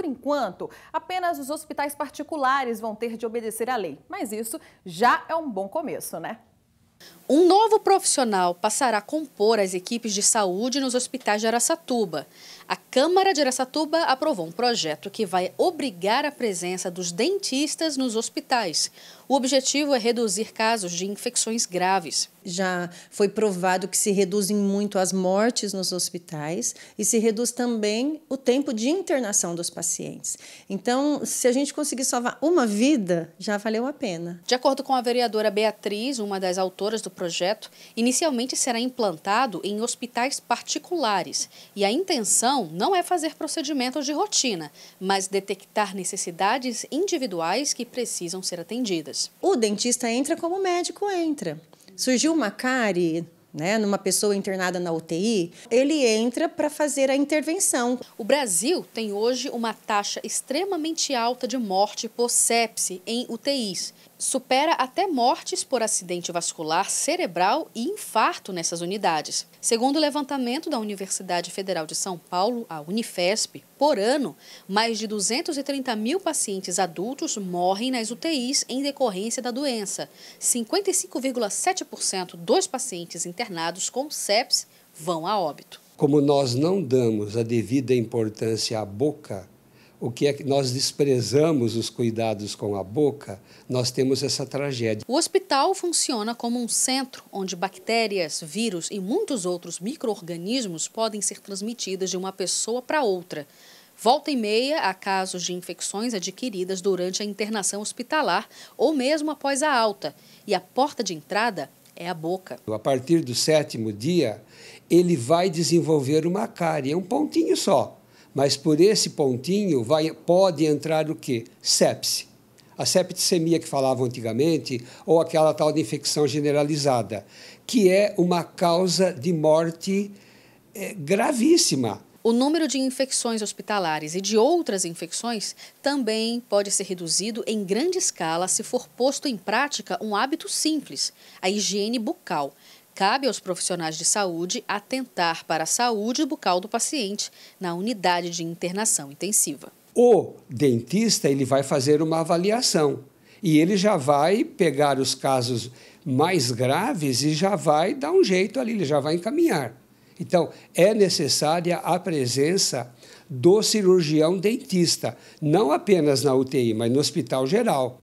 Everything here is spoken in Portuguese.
Por enquanto, apenas os hospitais particulares vão ter de obedecer à lei, mas isso já é um bom começo, né? Um novo profissional passará a compor as equipes de saúde nos hospitais de Araçatuba. A Câmara de Araçatuba aprovou um projeto que vai obrigar a presença dos dentistas nos hospitais. O objetivo é reduzir casos de infecções graves. Já foi provado que se reduzem muito as mortes nos hospitais e se reduz também o tempo de internação dos pacientes. Então, se a gente conseguir salvar uma vida, já valeu a pena. De acordo com a vereadora Beatriz, uma das autoras do projeto, inicialmente será implantado em hospitais particulares e a intenção não é fazer procedimentos de rotina, mas detectar necessidades individuais que precisam ser atendidas. O dentista entra como o médico entra. Surgiu uma cárie né, numa pessoa internada na UTI, ele entra para fazer a intervenção. O Brasil tem hoje uma taxa extremamente alta de morte por sepse em UTIs supera até mortes por acidente vascular cerebral e infarto nessas unidades. Segundo o levantamento da Universidade Federal de São Paulo, a Unifesp, por ano, mais de 230 mil pacientes adultos morrem nas UTIs em decorrência da doença. 55,7% dos pacientes internados com sepsis vão a óbito. Como nós não damos a devida importância à boca, o que é que nós desprezamos os cuidados com a boca, nós temos essa tragédia. O hospital funciona como um centro onde bactérias, vírus e muitos outros micro-organismos podem ser transmitidos de uma pessoa para outra. Volta e meia há casos de infecções adquiridas durante a internação hospitalar ou mesmo após a alta. E a porta de entrada é a boca. A partir do sétimo dia, ele vai desenvolver uma cárie, é um pontinho só mas por esse pontinho vai, pode entrar o quê? Sepse. A septicemia que falavam antigamente, ou aquela tal de infecção generalizada, que é uma causa de morte é, gravíssima. O número de infecções hospitalares e de outras infecções também pode ser reduzido em grande escala se for posto em prática um hábito simples, a higiene bucal, Cabe aos profissionais de saúde atentar para a saúde bucal do paciente na unidade de internação intensiva. O dentista ele vai fazer uma avaliação e ele já vai pegar os casos mais graves e já vai dar um jeito ali, ele já vai encaminhar. Então, é necessária a presença do cirurgião dentista, não apenas na UTI, mas no hospital geral.